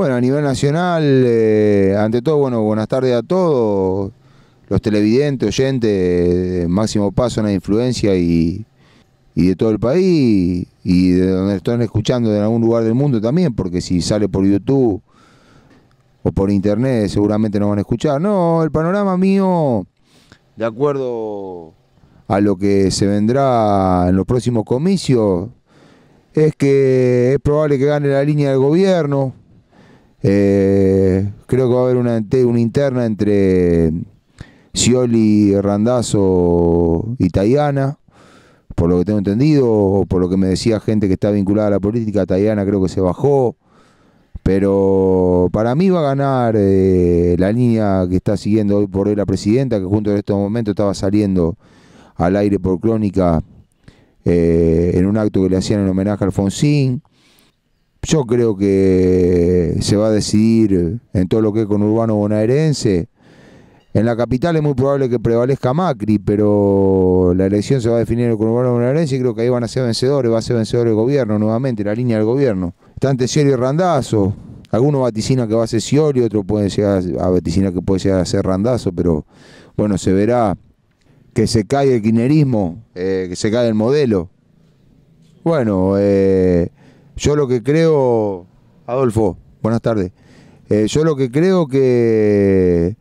Bueno, a nivel nacional, eh, ante todo, bueno, buenas tardes a todos, los televidentes, oyentes, Máximo Paso en la influencia y, y de todo el país y de donde están escuchando de algún lugar del mundo también, porque si sale por YouTube o por internet seguramente no van a escuchar. No, el panorama mío, de acuerdo a lo que se vendrá en los próximos comicios, es que es probable que gane la línea del gobierno, eh, creo que va a haber una, una interna entre Scioli, Randazzo y Tayana, por lo que tengo entendido, o por lo que me decía gente que está vinculada a la política, Tayana creo que se bajó. Pero para mí va a ganar eh, la línea que está siguiendo hoy por hoy la presidenta, que junto en estos momentos estaba saliendo al aire por crónica eh, en un acto que le hacían en homenaje a Alfonsín. Yo creo que se va a decidir en todo lo que es con Urbano bonaerense. En la capital es muy probable que prevalezca Macri, pero la elección se va a definir con Urbano bonaerense y creo que ahí van a ser vencedores, va a ser vencedor el gobierno nuevamente, la línea del gobierno. Está ante y Randazo. Algunos vaticinan que va a ser Scioli, otros pueden llegar a vaticinar que puede llegar ser Randazo, pero bueno, se verá que se cae el quinerismo, eh, que se cae el modelo. Bueno, eh, yo lo que creo, Adolfo, buenas tardes. Eh, yo lo que creo que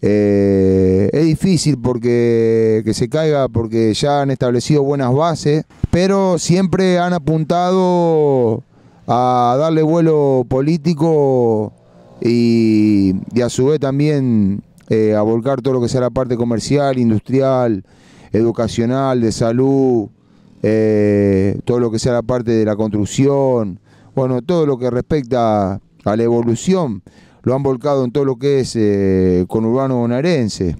eh, es difícil porque que se caiga porque ya han establecido buenas bases, pero siempre han apuntado a darle vuelo político y, a su vez también eh, a volcar todo lo que sea la parte comercial, industrial, educacional, de salud, eh, todo lo que sea la parte de la construcción, bueno, todo lo que respecta a la evolución, lo han volcado en todo lo que es eh, conurbano bonaerense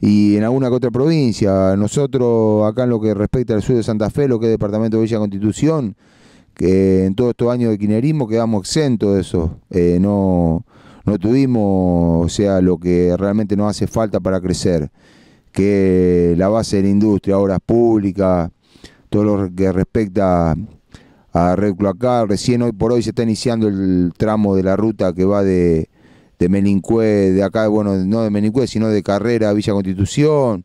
y en alguna que otra provincia. Nosotros, acá en lo que respecta al sur de Santa Fe, lo que es departamento de Villa Constitución, que en todos estos años de quinerismo quedamos exentos de eso. Eh, no, no tuvimos, o sea, lo que realmente nos hace falta para crecer que la base de la industria, obras públicas, todo lo que respecta a red acá, Recién hoy por hoy se está iniciando el tramo de la ruta que va de, de de acá, bueno, no de Melincué, sino de Carrera a Villa Constitución.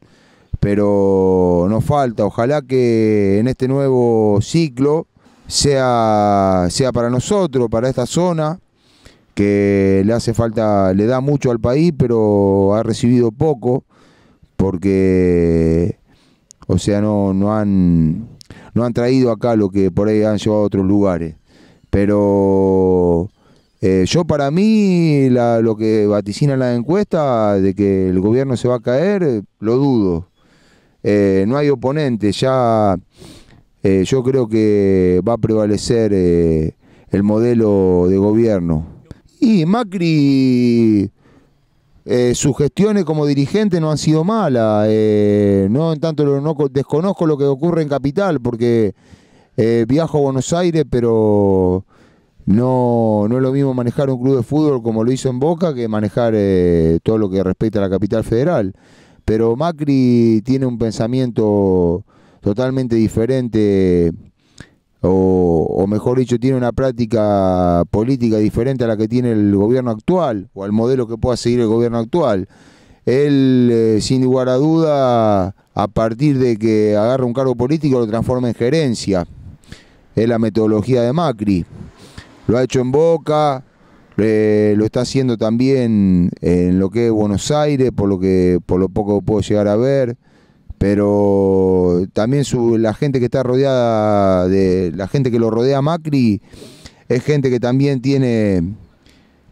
Pero nos falta, ojalá que en este nuevo ciclo sea, sea para nosotros, para esta zona, que le hace falta, le da mucho al país, pero ha recibido poco porque, o sea, no, no, han, no han traído acá lo que por ahí han llevado a otros lugares. Pero eh, yo para mí, lo que vaticina la encuesta de que el gobierno se va a caer, lo dudo. Eh, no hay oponente, ya eh, yo creo que va a prevalecer el modelo de gobierno. Y Macri eh, sus gestiones como dirigente no han sido malas. Eh, no, en tanto desconozco lo que ocurre en Capital, porque eh, viajo a Buenos Aires, pero no, no es lo mismo manejar un club de fútbol como lo hizo en Boca que manejar todo lo que respecta a la capital federal. Pero Macri tiene un pensamiento totalmente diferente o, o mejor dicho, tiene una práctica política diferente a la que tiene el gobierno actual, o al modelo que pueda seguir el gobierno actual. Él, eh, sin lugar a duda, a partir de que agarra un cargo político, lo transforma en gerencia. Es la metodología de Macri. Lo ha hecho en Boca, eh, lo está haciendo también en lo que es Buenos Aires, por lo, que, por lo poco puedo llegar a ver pero también la gente que está rodeada de la gente que lo rodea Macri es gente que también tiene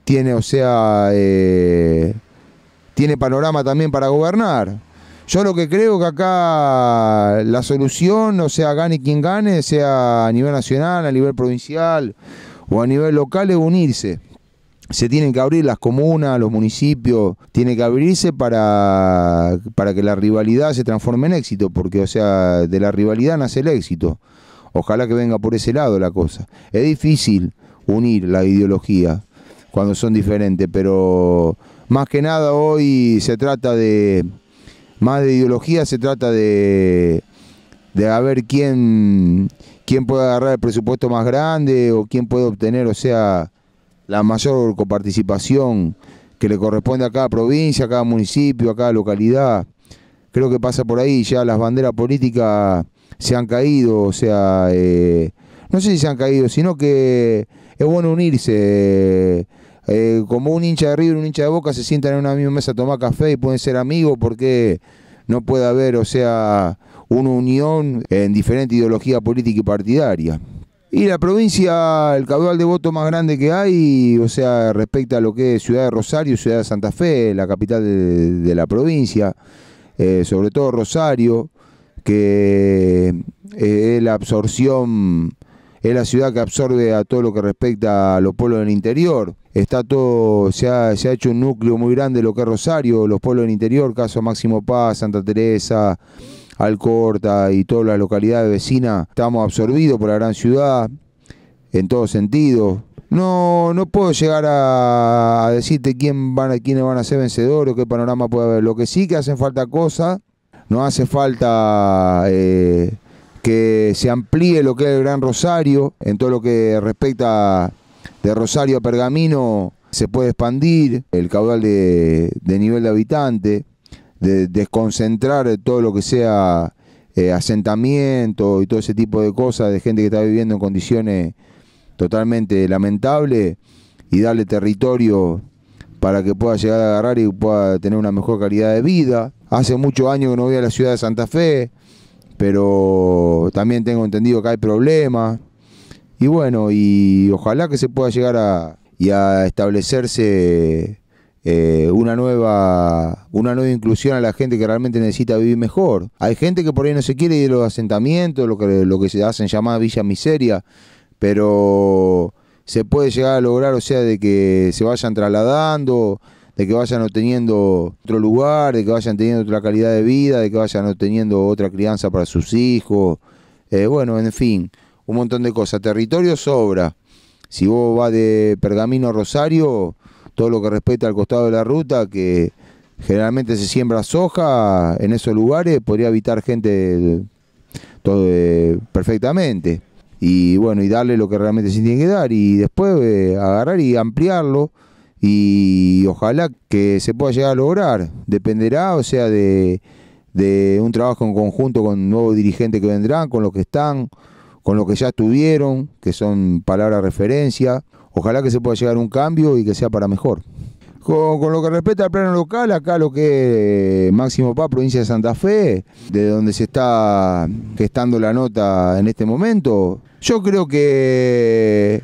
tiene o sea eh, tiene panorama también para gobernar yo lo que creo que acá la solución o sea gane quien gane sea a nivel nacional a nivel provincial o a nivel local es unirse se tienen que abrir las comunas, los municipios, tiene que abrirse para, para que la rivalidad se transforme en éxito, porque o sea, de la rivalidad nace el éxito. Ojalá que venga por ese lado la cosa. Es difícil unir la ideología cuando son diferentes, pero más que nada hoy se trata de, más de ideología, se trata de, de ver quién, quién puede agarrar el presupuesto más grande o quién puede obtener, o sea, la mayor coparticipación que le corresponde a cada provincia, a cada municipio, a cada localidad. Creo que pasa por ahí, ya las banderas políticas se han caído, o sea, eh, no sé si se han caído, sino que es bueno unirse. Eh, como un hincha de River y un hincha de Boca se sientan en una misma mesa a tomar café y pueden ser amigos porque no puede haber, o sea, una unión en diferente ideología política y partidaria. Y la provincia, el caudal de voto más grande que hay, o sea, respecto a lo que es Ciudad de Rosario, Ciudad de Santa Fe, la capital de, la provincia, eh, sobre todo Rosario, que eh, es la absorción, es la ciudad que absorbe a todo lo que respecta a los pueblos del interior. Está todo, se ha, se ha hecho un núcleo muy grande lo que es Rosario, los pueblos del interior, caso Máximo Paz, Santa Teresa. Alcorta y todas las localidades vecinas, estamos absorbidos por la gran ciudad en todo sentido. No, no puedo llegar a, decirte quién van quiénes van a ser vencedores o qué panorama puede haber. Lo que sí que hacen falta cosas, no hace falta eh, que se amplíe lo que es el Gran Rosario, en todo lo que respecta de Rosario a Pergamino, se puede expandir el caudal de, de nivel de habitante de desconcentrar eh, todo lo que sea eh, asentamiento y todo ese tipo de cosas de gente que está viviendo en condiciones totalmente lamentables y darle territorio para que pueda llegar a agarrar y pueda tener una mejor calidad de vida. Hace muchos años que no voy a la ciudad de Santa Fe, pero también tengo entendido que hay problemas. Y bueno, y ojalá que se pueda llegar a, y a establecerse eh, una, nueva, una nueva inclusión a la gente que realmente necesita vivir mejor. Hay gente que por ahí no se quiere ir a los asentamientos, lo que, lo que se hacen llamar Villa Miseria, pero se puede llegar a lograr, o sea, de que se vayan trasladando, de que vayan obteniendo otro lugar, de que vayan teniendo otra calidad de vida, de que vayan obteniendo otra crianza para sus hijos. Eh, bueno, en fin, un montón de cosas. Territorio sobra. Si vos vas de Pergamino Rosario, todo lo que respecta al costado de la ruta, que generalmente se siembra soja en esos lugares, podría evitar gente todo, eh, perfectamente. Y bueno, y darle lo que realmente se tiene que dar y después eh, agarrar y ampliarlo y ojalá que se pueda llegar a lograr. Dependerá, o sea, de, de un trabajo en conjunto con nuevos dirigentes que vendrán, con los que están, con los que ya estuvieron, que son palabras referencia ojalá que se pueda llegar a un cambio y que sea para mejor. Con, lo que respecta al plano local, acá lo que es eh, Máximo Paz, provincia de Santa Fe, de donde se está gestando la nota en este momento, yo creo que eh,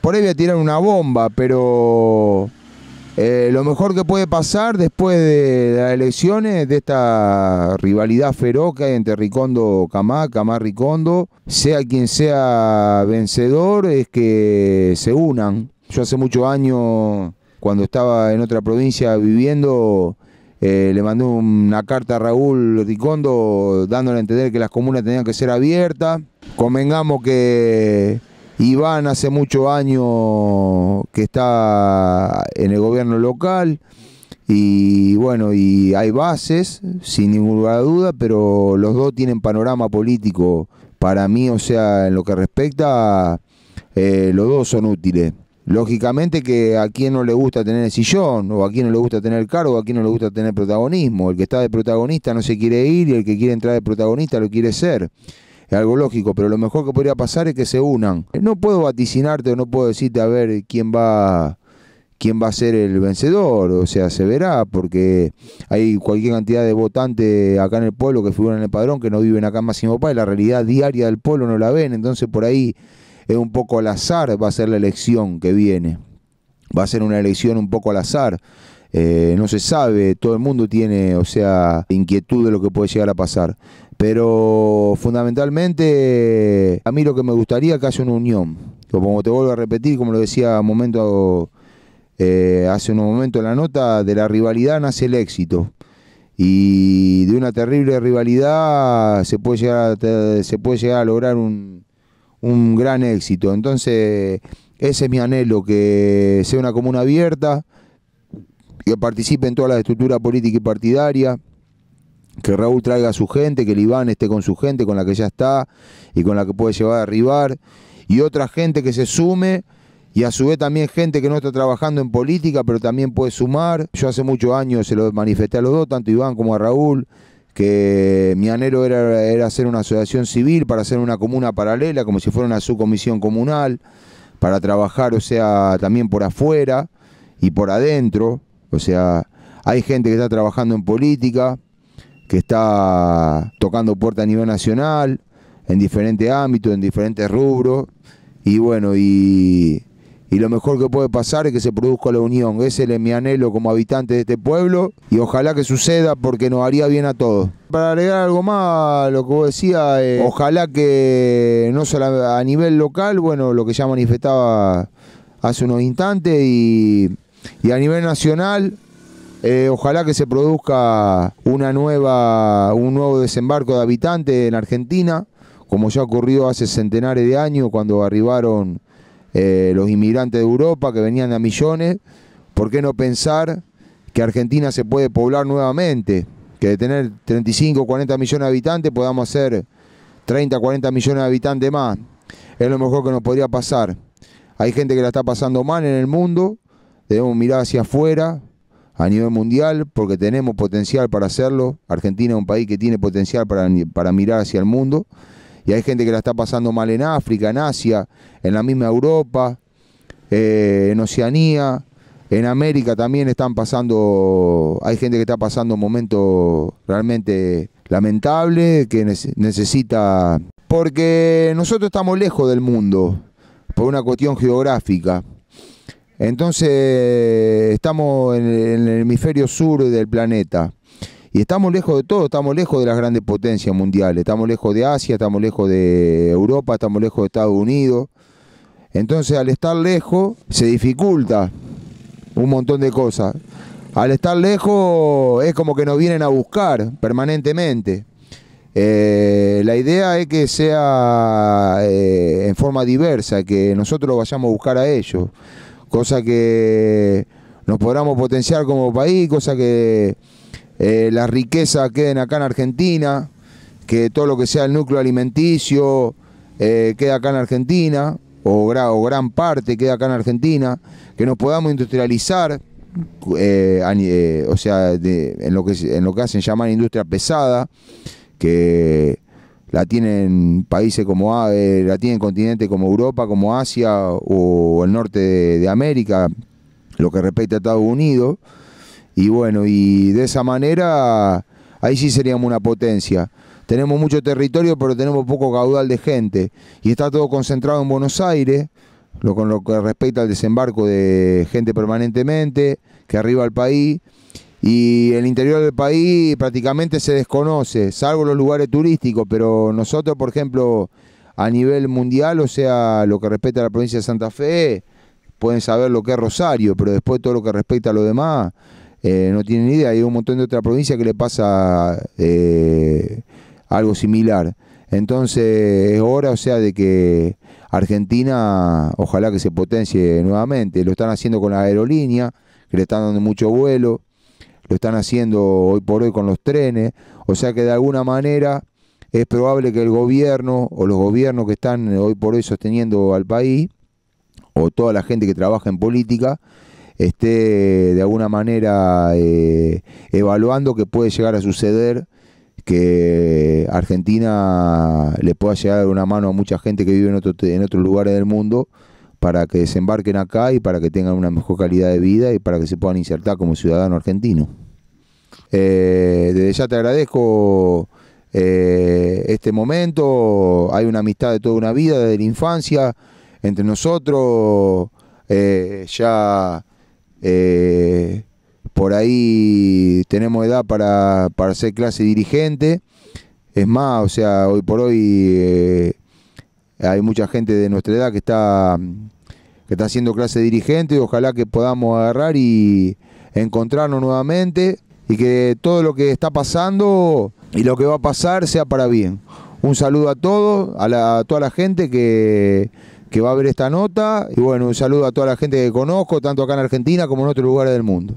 por ahí voy a tirar una bomba, pero eh, lo mejor que puede pasar después de las elecciones, de esta rivalidad feroz que hay entre Ricondo Camá, Camá Ricondo, sea quien sea vencedor, es que se unan. Yo hace muchos años, cuando estaba en otra provincia viviendo, eh, le mandé una carta a Raúl Ricondo dándole a entender que las comunas tenían que ser abiertas. Convengamos que Iván hace muchos años que está en el gobierno local y bueno, y hay bases, sin ninguna duda, pero los dos tienen panorama político. Para mí, o sea, en lo que respecta, eh, los dos son útiles. Lógicamente que a quien no le gusta tener el sillón, o a quien no le gusta tener el cargo, a quien no le gusta tener protagonismo. El que está de protagonista no se quiere ir y el que quiere entrar de protagonista lo quiere ser es algo lógico, pero lo mejor que podría pasar es que se unan. No puedo vaticinarte o no puedo decirte a ver quién va quién va a ser el vencedor, o sea, se verá, porque hay cualquier cantidad de votantes acá en el pueblo que figuran en el padrón, que no viven acá en Máximo Paz, la realidad diaria del pueblo no la ven, entonces por ahí es un poco al azar, va a ser la elección que viene, va a ser una elección un poco al azar. Eh, no se sabe, todo el mundo tiene, o sea, inquietud de lo que puede llegar a pasar. Pero fundamentalmente, a mí lo que me gustaría es que haya una unión. Como te vuelvo a repetir, como lo decía momento, eh, hace unos momento en la nota, de la rivalidad nace el éxito. Y de una terrible rivalidad se puede llegar a, se puede llegar a lograr un, un gran éxito. Entonces, ese es mi anhelo, que sea una comuna abierta, que participe en toda la estructura política y partidaria, que Raúl traiga a su gente, que el Iván esté con su gente, con la que ya está y con la que puede llevar a arribar, y otra gente que se sume y a su vez también gente que no está trabajando en política, pero también puede sumar. Yo hace muchos años se lo manifesté a los dos, tanto a Iván como a Raúl, que mi anhelo era, era hacer una asociación civil para hacer una comuna paralela, como si fuera una subcomisión comunal, para trabajar, o sea, también por afuera y por adentro, o sea, hay gente que está trabajando en política, que está tocando puerta a nivel nacional, en diferentes ámbitos, en diferentes rubros. Y bueno, y, lo mejor que puede pasar es que se produzca la unión. Ese es mi anhelo como habitante de este pueblo y ojalá que suceda porque nos haría bien a todos. Para agregar algo más, lo que vos decías, eh, ojalá que no solo a nivel local, bueno, lo que ya manifestaba hace unos instantes y y a nivel nacional, eh, ojalá que se produzca una nueva, un nuevo desembarco de habitantes en Argentina, como ya ocurrió hace centenares de años cuando arribaron eh, los inmigrantes de Europa que venían a millones. ¿Por qué no pensar que Argentina se puede poblar nuevamente? Que de tener 35, 40 millones de habitantes podamos hacer 30, 40 millones de habitantes más. Es lo mejor que nos podría pasar. Hay gente que la está pasando mal en el mundo debemos mirar hacia afuera a nivel mundial porque tenemos potencial para hacerlo. Argentina es un país que tiene potencial para, mirar hacia el mundo. Y hay gente que la está pasando mal en África, en Asia, en la misma Europa, eh, en Oceanía, en América también están pasando, hay gente que está pasando un momento realmente lamentable, que necesita, porque nosotros estamos lejos del mundo, por una cuestión geográfica. Entonces estamos en, el hemisferio sur del planeta. Y estamos lejos de todo, estamos lejos de las grandes potencias mundiales, estamos lejos de Asia, estamos lejos de Europa, estamos lejos de Estados Unidos. Entonces al estar lejos se dificulta un montón de cosas. Al estar lejos es como que nos vienen a buscar permanentemente. Eh, la idea es que sea eh, en forma diversa, que nosotros lo vayamos a buscar a ellos cosa que nos podamos potenciar como país, cosa que eh, las riquezas queden acá en Argentina, que todo lo que sea el núcleo alimenticio eh, quede acá en Argentina, o, gran parte quede acá en Argentina, que nos podamos industrializar, eh, o sea, en, lo que, en lo que hacen llamar industria pesada, que la tienen países como AVE, eh, la tienen continentes como Europa, como Asia o el norte de, América, lo que respecta a Estados Unidos. Y bueno, y de esa manera ahí sí seríamos una potencia. Tenemos mucho territorio, pero tenemos poco caudal de gente. Y está todo concentrado en Buenos Aires, lo, con lo que respecta al desembarco de gente permanentemente, que arriba al país y el interior del país prácticamente se desconoce, salvo los lugares turísticos, pero nosotros, por ejemplo, a nivel mundial, o sea, lo que respecta a la provincia de Santa Fe, pueden saber lo que es Rosario, pero después todo lo que respecta a lo demás, eh, no tienen idea. Hay un montón de otras provincias que le pasa eh, algo similar. Entonces es hora, o sea, de que Argentina, ojalá que se potencie nuevamente. Lo están haciendo con la aerolínea, que le están dando mucho vuelo lo están haciendo hoy por hoy con los trenes, o sea que de alguna manera es probable que el gobierno o los gobiernos que están hoy por hoy sosteniendo al país, o toda la gente que trabaja en política, esté de alguna manera eh, evaluando que puede llegar a suceder que Argentina le pueda llegar una mano a mucha gente que vive en, otro, en otros lugares del mundo para que desembarquen acá y para que tengan una mejor calidad de vida y para que se puedan insertar como ciudadano argentino. Eh, desde ya te agradezco eh, este momento, hay una amistad de toda una vida, desde la infancia, entre nosotros, eh, ya por ahí tenemos edad para, para ser clase dirigente, es más, o sea, hoy por hoy hay mucha gente de nuestra edad que está, que está haciendo clase dirigente y ojalá que podamos agarrar y encontrarnos nuevamente y que todo lo que está pasando y lo que va a pasar sea para bien. Un saludo a todos, a, toda la gente que, que va a ver esta nota y bueno, un saludo a toda la gente que conozco, tanto acá en Argentina como en otros lugares del mundo.